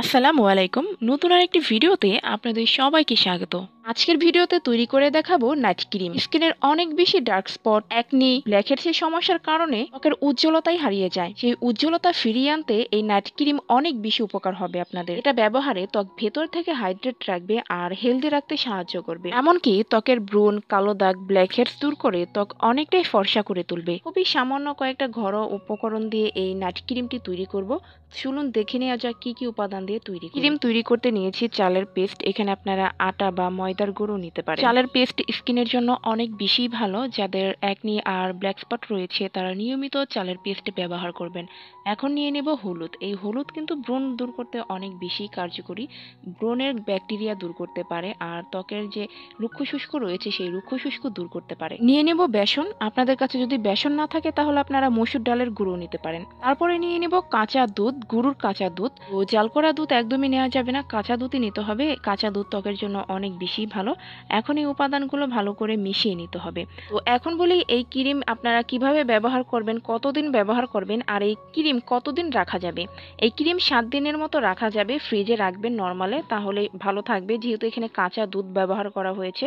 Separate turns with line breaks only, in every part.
আসসালামু আলাইকুম নতুন আর একটি ভিডিওতে আপনাদের সবাইকে স্বাগত আজকের ভিডিওতে তৈরি করে দেখাবো নাইট ক্রিম স্কিনের অনেক বেশি ডার্ক স্পট একনি ব্ল্যাকহেড সেই সমস্যার কারণে ত্বকের উজ্জ্বলতাই হারিয়ে যায় সেই উজ্জ্বলতা ফিরিয়ে আনতে এই নাইট ক্রিম অনেক বেশি উপকার হবে আপনাদের এটা ব্যবহারে ত্বক ভেতর থেকে হাইড্রেট রাখবে আর হেলদি রাখতে সাহায্য করবে এমনকি ত্বকের ব্রুন কালো দাগ ব্ল্যাকহেডস দূর করে ত্বক অনেকটাই ফর্সা করে তুলবে খুবই সামান্য কয়েকটা ঘরোয়া উপকরণ দিয়ে এই নাইট ক্রিমটি তৈরি করব চলুন দেখে নেওয়া যাক কি কি উপাদান দিয়ে তৈরি ক্রিম তৈরি করতে নিয়েছি চালের পেস্ট এখানে আপনারা আটা বা ময়দার গুঁড়ো নিতে পারেন চালের পেস্ট স্কিনের জন্য অনেক বেশি ভালো যাদের একনি আর ব্ল্যাক স্পট রয়েছে তারা নিয়মিত চালের পেস্ট ব্যবহার করবেন এখন নিয়ে নেব হলুদ এই হলুদ কিন্তু ব্রণ দূর করতে অনেক বেশি কার্যকরী ব্রণের ব্যাকটেরিয়া দূর করতে পারে আর ত্বকের যে রুক্ষ শুষ্ক রয়েছে সেই রুক্ষ শুষ্ক দূর করতে পারে নিয়ে নেব বেসন আপনাদের কাছে যদি বেসন না থাকে তাহলে আপনারা মসুর ডালের গুঁড়ো নিতে পারেন তারপরে নিয়ে নেব কাঁচা দুধ গুরুর কাঁচা দুধ ও জাল করা দুধ একদমই নেওয়া যাবে না কাঁচা দুধই নিতে হবে কাঁচা দুধ ত্বকের জন্য অনেক বেশি ভালো এখন এই উপাদানগুলো ভালো করে মিশিয়ে নিতে হবে তো এখন বলি এই ক্রিম আপনারা কিভাবে ব্যবহার করবেন কতদিন ব্যবহার করবেন আর এই ক্রিম কতদিন রাখা যাবে এই ক্রিম সাত দিনের মতো রাখা যাবে ফ্রিজে রাখবেন নর্মালে তাহলে ভালো থাকবে যেহেতু এখানে কাঁচা দুধ ব্যবহার করা হয়েছে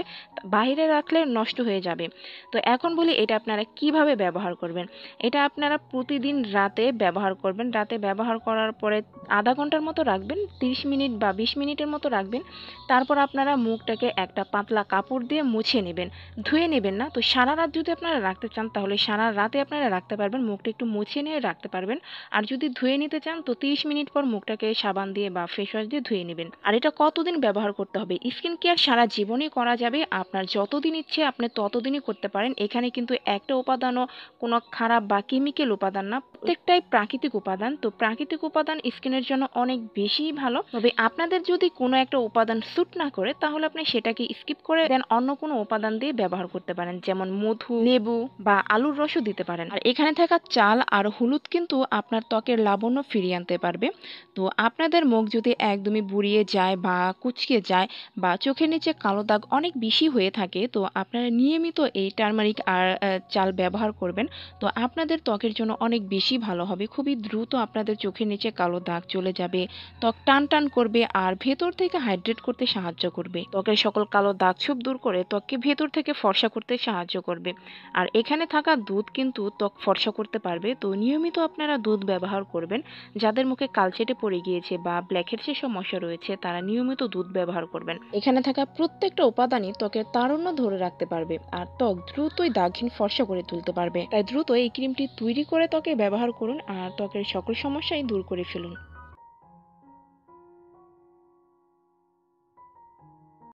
বাইরে রাখলে নষ্ট হয়ে যাবে তো এখন বলি এটা আপনারা কিভাবে ব্যবহার করবেন এটা আপনারা প্রতিদিন রাতে ব্যবহার করবেন রাতে ব্যবহার করার পরে আধা ঘন্টার মতো রাখবেন রাখবেন তিরিশ মিনিট বা বিশ মিনিটের মতো রাখবেন তারপর আপনারা মুখটাকে একটা পাতলা কাপড় দিয়ে মুছে নেবেন ধুয়ে নেবেন না তো সারা রাত যদি আপনারা রাখতে চান তাহলে সারা রাতে আপনারা রাখতে পারবেন মুখটা একটু মুছে নিয়ে রাখতে পারবেন আর যদি ধুয়ে নিতে চান তো তিরিশ মিনিট পর মুখটাকে সাবান দিয়ে বা ফেস ওয়াশ দিয়ে ধুয়ে নেবেন আর এটা কতদিন ব্যবহার করতে হবে স্কিন কেয়ার সারা জীবনই করা যাবে আপনার যতদিন ইচ্ছে আপনি ততদিনই করতে পারেন এখানে কিন্তু একটা উপাদানও কোনো খারাপ বা কেমিক্যাল উপাদান না প্রত্যেকটাই প্রাকৃতিক উপাদান তো প্রাকৃতিক উপাদান স্কিনের জন্য অনেক বেশি বেশিই ভালো তবে আপনাদের যদি কোনো একটা উপাদান স্যুট না করে তাহলে আপনি সেটাকে স্কিপ করে দেন অন্য কোনো উপাদান দিয়ে ব্যবহার করতে পারেন যেমন মধু লেবু বা আলুর রসও দিতে পারেন আর এখানে থাকা চাল আর হলুদ কিন্তু আপনার ত্বকের লাবণ্য ফিরিয়ে আনতে পারবে তো আপনাদের মুখ যদি একদমই বুড়িয়ে যায় বা কুচকে যায় বা চোখের নিচে কালো দাগ অনেক বেশি হয়ে থাকে তো আপনারা নিয়মিত এই টার্মারিক আর চাল ব্যবহার করবেন তো আপনাদের ত্বকের জন্য অনেক বেশি ভালো হবে খুবই দ্রুত আপনাদের চোখের নিচে কালো দাগ চলে যাবে ত্বক টান টান করবে আর ভেতর থেকে হাইড্রেট করতে সাহায্য করবে ত্বকের সকল কালো দাগছোপ দূর করে ত্বককে ভেতর থেকে ফর্সা করতে সাহায্য করবে আর এখানে থাকা দুধ কিন্তু ত্বক ফর্সা করতে পারবে তো নিয়মিত আপনারা দুধ ব্যবহার করবেন যাদের মুখে কালচেটে পড়ে গিয়েছে বা যে সমস্যা রয়েছে তারা নিয়মিত দুধ ব্যবহার করবেন এখানে থাকা প্রত্যেকটা উপাদানই ত্বকের তারুণ্য ধরে রাখতে পারবে আর ত্বক দ্রুতই দাগহীন ফর্সা করে তুলতে পারবে তাই দ্রুত এই ক্রিমটি তৈরি করে ত্বকে ব্যবহার করুন আর ত্বকের সকল সমস্যাই দূর করে ফেলুন